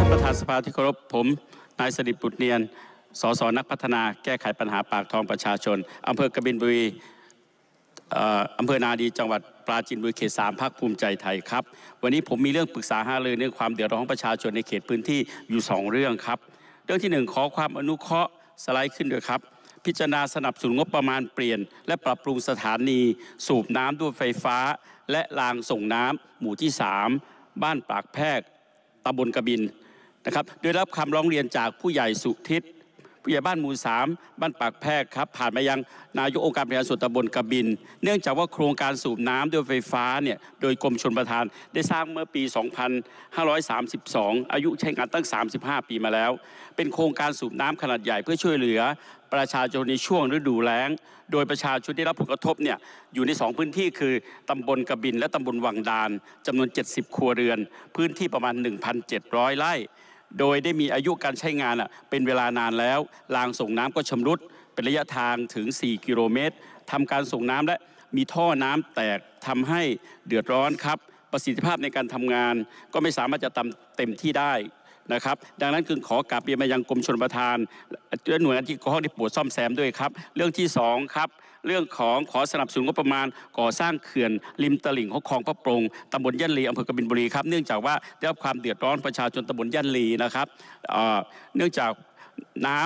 นท่านประธานสภาที่เคารพผม นายสดิบุตรเนียน สสนักพัฒนาแก้ไขปัญหาปากทองประชาชน อำเภอกบินบุรีอำเภอนาดี จังหวัดปราจีนบุรี เขตสามพักภูมิใจไทยครับ วันนี้ผมมีเรื่องปรึกษาหาเลยเรื่องความเดือดร้อนประชาชนในเขตพื้นที่อยู่ 2 เรื่องครับ เรื่องที่ 1 ขอความอนุเคราะห์สไลด์ขึ้นด้วยครับ พิจารณาสนับสนุนงบประมาณเปลี่ยน และปรับปรุงสถานี สูบน้ำด้วยไฟฟ้า และรางส่งน้ำหมู่ที่ 3 บ้านปากแพรกตำบลกบินนะครับได้รับคำร้องเรียนจากผู้ใหญ่สุทิศผู้ใหญ่บ้านหมู่สามบ้านปากแพรกครับ ผ่านมายังนายกองค์การบริหารส่วนตำบลกบิน เนื่องจากว่าโครงการสูบน้ำด้วยไฟฟ้าเนี่ยโดยกรมชนประทานได้สร้างเมื่อปี 2532 อายุใช้งานตั้ง 35 ปีมาแล้ว เป็นโครงการสูบน้ำขนาดใหญ่เพื่อช่วยเหลือประชาชนในช่วงฤดูแล้ง โดยประชาชนได้รับผลกระทบเนี่ยอยู่ใน 2 พื้นที่คือตำบลกระบินและตำบลวังดานจำนวน 70 ครัวเรือน พื้นที่ประมาณ 1,700 ไร่โดยได้มีอายุการใช้งานเป็นเวลานานแล้ว รางส่งน้ำก็ชำรุด เป็นระยะทางถึง 4 กิโลเมตรทำการส่งน้ำและมีท่อน้ำแตกทำให้เดือดร้อนครับ ประสิทธิภาพในการทำงาน ก็ไม่สามารถจะทำเต็มที่ได้นะครับดังนั้นคืงขอกลับเรียนมายังกรมชนประทานและหน่วยงานที่ข้องที่ปวดซ่อมแซมด้วยครับเรื่องที่2ครับ เรื่องของขอสนับสนุนงบประมาณ ก่อสร้างเขื่อนริมตลิ่งของคลองพระปรงตำบลยันลีอำเภอกบินบุรีครับเนื่องจากว่าได้รับความเดือดร้อนประชาชนตำบลยันลีนะครับเนื่องจากน้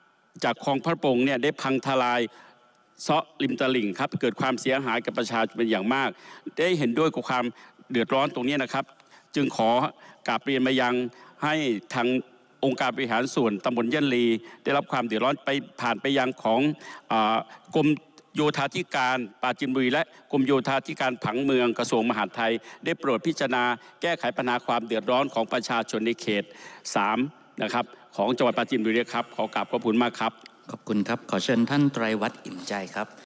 ำจากคลองพระปรงเนี่ยได้พังทลายเซาะริมตลิ่งครับเกิดความเสียหายกับประชาชนเป็นอย่างมาก ได้เห็นด้วยกับความเดือดร้อนตรงนี้นะครับจึงขอกราบเรียนมายังให้ทางองค์การบริหารส่วน ตำบลยันลีได้รับความเดือดร้อนไปผ่านไปยังของอกรมโยธาธิการปาจินบุรี และกรมโยธาธิการผังเมือง กระทรวงมหาดไทย ได้โปรดพิจารณาแก้ไขปัญหาความเดือดร้อนของประชาชนในเขต3นะครับ ของจังหวัดปาจินบุรีครับขอกราบขอบคุณมากครับขอบคุณครับขอเชิญท่านไตรวัตรอิ่มใจครับ